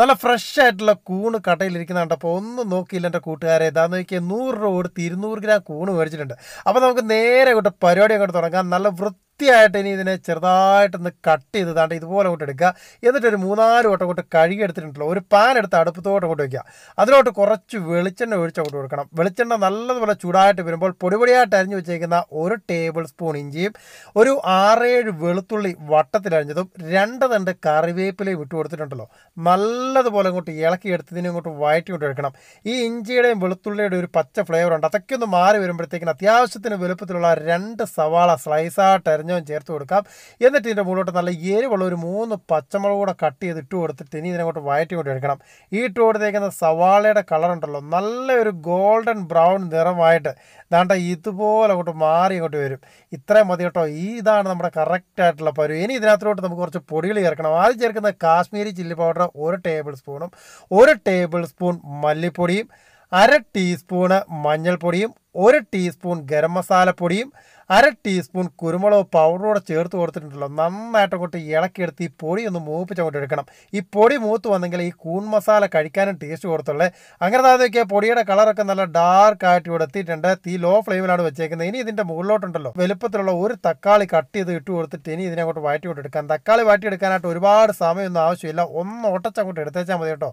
നല്ല ഫ്രഷ് ആയിട്ടുള്ള കൂണ് കടയിലിരിക്കുന്ന കണ്ടപ്പോൾ ഒന്നും നോക്കിയില്ല എൻ്റെ കൂട്ടുകാരെ ഇതാന്ന് നോക്കിയാൽ നൂറ് രൂപ കൊടുത്ത് ഇരുന്നൂറ് ഗ്രാം കൂണ് മേടിച്ചിട്ടുണ്ട് അപ്പോൾ നമുക്ക് നേരെ അങ്ങോട്ട് പരിപാടി അങ്ങോട്ട് തുടങ്ങാം നല്ല വൃത്തി വൃത്തിയായിട്ട് ഇനി ഇതിനെ ചെറുതായിട്ടൊന്ന് കട്ട് ചെയ്ത് താണ്ട് ഇതുപോലെ അങ്ങോട്ട് എടുക്കുക എന്നിട്ട് ഒരു മൂന്നാല് വട്ടം കൊണ്ട് കഴുകി എടുത്തിട്ടുണ്ടല്ലോ ഒരു പാൻ എടുത്ത് അടുപ്പത്തോട്ട് കൊണ്ട് വയ്ക്കുക അതിലോട്ട് കുറച്ച് വെളിച്ചെണ്ണ ഒഴിച്ച് അങ്ങോട്ട് കൊടുക്കണം വെളിച്ചെണ്ണ നല്ലതുപോലെ ചൂടായിട്ട് വരുമ്പോൾ പൊടിപൊടിയായിട്ട് അരിഞ്ഞു വെച്ചേക്കുന്ന ഒരു ടേബിൾ സ്പൂൺ ഇഞ്ചിയും ഒരു ആറേഴ് വെളുത്തുള്ളി വട്ടത്തിലരിഞ്ഞതും രണ്ട് തണ്ട് കറിവേപ്പിലയും ഇട്ട് കൊടുത്തിട്ടുണ്ടല്ലോ നല്ലതുപോലെ അങ്ങോട്ട് ഇളക്കിയെടുത്തതിനും ഇങ്ങോട്ട് വയറ്റി കൊണ്ട് എടുക്കണം ഈ ഇഞ്ചിയുടെയും വെളുത്തുള്ളിയുടെ ഒരു പച്ച ഫ്ലേവർ ഉണ്ട് അതൊക്കെ ഒന്ന് മാറി വരുമ്പോഴത്തേക്കിന് അത്യാവശ്യത്തിന് വലുപ്പത്തിലുള്ള രണ്ട് സവാള സ്ലൈസായിട്ട് അരിഞ്ഞതും ചേർത്ത് കൊടുക്കാം എന്നിട്ട് ഇതിൻ്റെ മുകളിലോട്ട് നല്ല എരിവുള്ള ഒരു മൂന്ന് പച്ചമുളക് കൂടെ കട്ട് ചെയ്ത് ഇട്ട് കൊടുത്തിട്ട് ഇനി ഇതിനെങ്ങോട്ട് വയറ്റി കൊണ്ട് എടുക്കണം ഈ ഇട്ട് കൊടുത്തേക്കുന്ന സവാളയുടെ കളർ ഉണ്ടല്ലോ നല്ലൊരു ഗോൾഡൻ ബ്രൗൺ നിറമായിട്ട് ദാണ്ട ഇതുപോലെ അങ്ങോട്ട് മാറി അങ്ങോട്ട് വരും ഇത്രയും മതി കേട്ടോ ഈ ഇതാണ് നമ്മുടെ കറക്റ്റായിട്ടുള്ള പരുവ് ഇനി ഇതിനകത്തോട്ട് നമുക്ക് കുറച്ച് പൊടികൾ ചേർക്കണം ആദ്യം ചേർക്കുന്ന കാശ്മീരി ചില്ലി പൗഡർ ഒരു ടേബിൾ സ്പൂണും ഒരു ടേബിൾ സ്പൂൺ മല്ലിപ്പൊടിയും അര ടീസ്പൂണ് മഞ്ഞൾപ്പൊടിയും ഒരു ടീസ്പൂൺ ഗരം മസാലപ്പൊടിയും അര ടീസ്പൂൺ കുരുമുളക് പൗഡറോടെ ചേർത്ത് കൊടുത്തിട്ടുണ്ടല്ലോ നന്നായിട്ട് കൊണ്ട് ഇളക്കിയെടുത്ത് ഈ പൊടി ഒന്ന് മൂപ്പിച്ച് അങ്ങോട്ട് എടുക്കണം ഈ പൊടി മൂത്ത് വന്നെങ്കിൽ ഈ കൂൺ മസാല കഴിക്കാനും ടേസ്റ്റ് കൊടുത്തുള്ളത് അങ്ങനെ താഴെ നോക്കിയാൽ പൊടിയുടെ കളറൊക്കെ നല്ല ഡാർക്ക് ആയിട്ട് ഇവിടെ എത്തിയിട്ടുണ്ട് തീ ലോ ഫ്ലെയിമിലാണ് വെച്ചേക്കുന്നത് ഇനി ഇതിൻ്റെ മുകളിലോട്ടുണ്ടല്ലോ വലുപ്പത്തിലുള്ള ഒരു തക്കാളി കട്ട് ചെയ്ത് ഇട്ട് കൊടുത്തിട്ട് ഇനി ഇതിനെങ്ങോട്ട് അങ്ങോട്ട് വഴറ്റി കൊണ്ടെടുക്കാം തക്കാളി വഴറ്റി എടുക്കാനായിട്ട് ഒരുപാട് സമയമൊന്നും ആവശ്യമില്ല ഒന്ന് ഒട്ടച്ചങ്ങോട്ട് എടുത്തേച്ചാൽ മതി കേട്ടോ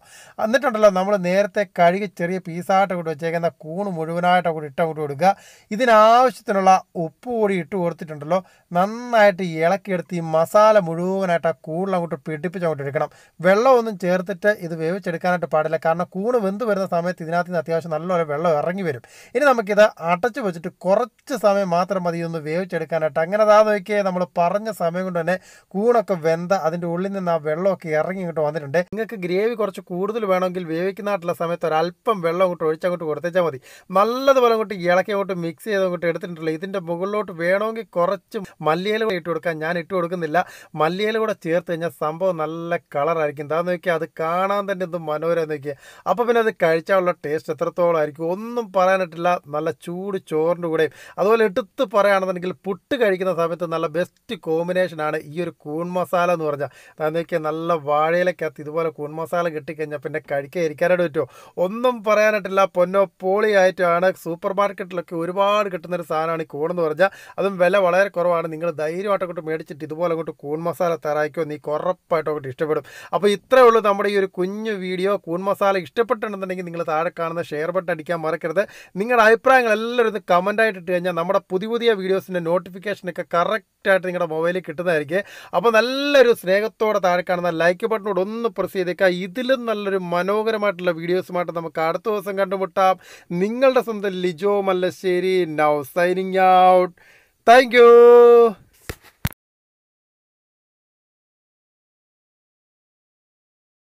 എന്നിട്ടുണ്ടല്ലോ നമ്മൾ നേരത്തെ കഴുകി ചെറിയ പീസായിട്ട് അങ്ങോട്ട് വെച്ചേക്കുന്ന കൂൺ മുഴുവനായിട്ട് അങ്ങോട്ട് ഇട്ട് അങ്ങോട്ട് കൊടുക്കുക ഇതിനാവശ്യത്തിനുള്ള ഉപ്പ് കൂടി ഇട്ട് കൊടുത്തിട്ടുണ്ടല്ലോ നന്നായിട്ട് ഇളക്കിയെടുത്ത് ഈ മസാല മുഴുവനായിട്ട് ആ കൂടുതലങ്ങോട്ട് അങ്ങോട്ട് പിടിപ്പിച്ച് അങ്ങോട്ട് എടുക്കണം വെള്ളമൊന്നും ചേർത്തിട്ട് ഇത് വേവിച്ചെടുക്കാനായിട്ട് പാടില്ല കാരണം കൂണ് വെന്ത് വരുന്ന സമയത്ത് ഇതിനകത്ത് നിന്ന് അത്യാവശ്യം നല്ലപോലെ വെള്ളം ഇറങ്ങി വരും ഇനി നമുക്കിത് അടച്ച് വെച്ചിട്ട് കുറച്ച് സമയം മാത്രം മതി ഒന്ന് വേവിച്ചെടുക്കാനായിട്ട് അങ്ങനെ അതാ നോക്കിയാൽ നമ്മൾ പറഞ്ഞ സമയം കൊണ്ട് തന്നെ കൂണൊക്കെ വെന്ത അതിൻ്റെ ഉള്ളിൽ നിന്ന് ആ വെള്ളമൊക്കെ ഇറങ്ങി ഇങ്ങോട്ട് വന്നിട്ടുണ്ട് നിങ്ങൾക്ക് ഗ്രേവി കുറച്ച് കൂടുതൽ വേണമെങ്കിൽ വേവിക്കുന്നതായിട്ടുള്ള സമയത്ത് ഒരല്പം വെള്ളം അങ്ങോട്ട് ഒഴിച്ചങ്ങോട്ട് കൊടുത്തേച്ചാൽ മതി നല്ലതുപോലെ അങ്ങോട്ട് ഇളക്കി അങ്ങോട്ട് മിക്സ് ചെയ്ത് അങ്ങോട്ട് എടുത്തിട്ടുള്ളൂ ഇതിൻ്റെ മുകളിലോട്ട് വേണമെങ്കിൽ കുറച്ച് മല്ലിയില കൂടെ ഇട്ട് കൊടുക്കാം ഞാൻ ഇട്ട് കൊടുക്കുന്നില്ല മല്ലിയില കൂടെ ചേർത്ത് കഴിഞ്ഞാൽ സംഭവം നല്ല കളറായിരിക്കും എന്താന്ന് നോക്കിയാൽ അത് കാണാൻ തന്നെ എന്ത് മനോഹരം നോക്കിയാൽ അപ്പോൾ പിന്നെ അത് കഴിച്ചാലുള്ള ടേസ്റ്റ് എത്രത്തോളം ആയിരിക്കും ഒന്നും പറയാനായിട്ടില്ല നല്ല ചൂട് ചോറിൻ്റെ കൂടെയും അതുപോലെ എടുത്ത് പറയുകയാണെന്നുണ്ടെങ്കിൽ പുട്ട് കഴിക്കുന്ന സമയത്ത് നല്ല ബെസ്റ്റ് കോമ്പിനേഷനാണ് ഈ ഒരു കൂൺ മസാല എന്ന് പറഞ്ഞാൽ അതായത് നോക്കിയാൽ നല്ല വാഴയിലക്കകത്ത് ഇതുപോലെ കൂൺ മസാല കിട്ടിക്കഴിഞ്ഞാൽ പിന്നെ കഴിക്കാൻ ഇരിക്കാനായിട്ട് പറ്റുമോ ഒന്നും പറയാനായിട്ടില്ല പൊന്നോ പോളിയായിട്ടാണ് സൂപ്പർ മാർക്കറ്റ് മാർക്കറ്റിലൊക്കെ ഒരുപാട് കിട്ടുന്ന ഒരു സാധനമാണ് ഈ കൂണെന്ന് പറഞ്ഞാൽ അതും വില വളരെ കുറവാണ് നിങ്ങൾ ധൈര്യമായിട്ട് അങ്ങോട്ട് മേടിച്ചിട്ട് ഇതുപോലെ അങ്ങോട്ട് കൂൺ മസാല തറായിക്കോ നീ ഉറപ്പായിട്ട് അങ്ങോട്ട് ഇഷ്ടപ്പെടും അപ്പോൾ ഇത്രേ ഉള്ളൂ നമ്മുടെ ഈ ഒരു കുഞ്ഞു വീഡിയോ കൂൺ മസാല ഇഷ്ടപ്പെട്ടിട്ടുണ്ടെന്നുണ്ടെങ്കിൽ നിങ്ങൾ താഴെ കാണുന്ന ഷെയർ ബട്ടൺ അടിക്കാൻ മറക്കരുത് നിങ്ങളുടെ അഭിപ്രായങ്ങൾ എല്ലാവരും ഒന്ന് കമൻറ്റായിട്ട് ഇട്ട് കഴിഞ്ഞാൽ നമ്മുടെ പുതിയ പുതിയ വീഡിയോസിൻ്റെ നോട്ടിഫിക്കേഷനൊക്കെ കറക്റ്റായിട്ട് നിങ്ങളുടെ മൊബൈലിൽ കിട്ടുന്നതായിരിക്കും അപ്പോൾ നല്ലൊരു സ്നേഹത്തോടെ താഴെ കാണുന്ന ലൈക്ക് ബട്ടണോട് ഒന്ന് പ്രസ് ചെയ്തേക്കുക ഇതിലും നല്ലൊരു മനോഹരമായിട്ടുള്ള വീഡിയോസുമായിട്ട് നമുക്ക് അടുത്ത ദിവസം കണ്ടുമുട്ടാം നിങ്ങളുടെ സ്വന്തം Lijo Mallaseri now signing out. Thank you.